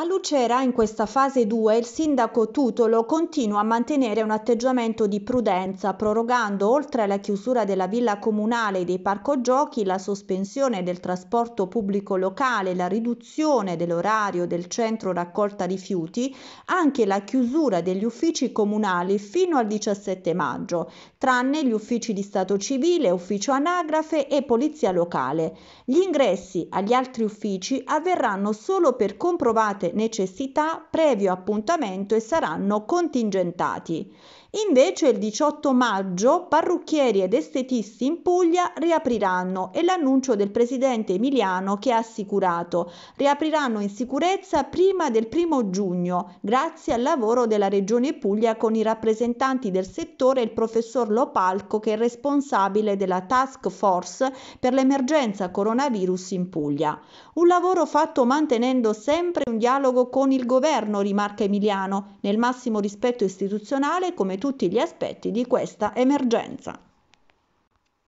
A Lucera, in questa fase 2, il sindaco Tutolo continua a mantenere un atteggiamento di prudenza, prorogando, oltre alla chiusura della villa comunale e dei parco giochi, la sospensione del trasporto pubblico locale, la riduzione dell'orario del centro raccolta rifiuti, anche la chiusura degli uffici comunali fino al 17 maggio, tranne gli uffici di Stato civile, ufficio anagrafe e polizia locale. Gli ingressi agli altri uffici avverranno solo per comprovate determinate necessità previo appuntamento e saranno contingentati. Invece il 18 maggio parrucchieri ed estetisti in Puglia riapriranno e l'annuncio del presidente Emiliano che ha assicurato riapriranno in sicurezza prima del primo giugno grazie al lavoro della Regione Puglia con i rappresentanti del settore e il professor Lopalco che è responsabile della task force per l'emergenza coronavirus in Puglia. Un lavoro fatto mantenendo sempre un dialogo dialogo con il governo, rimarca Emiliano, nel massimo rispetto istituzionale come tutti gli aspetti di questa emergenza.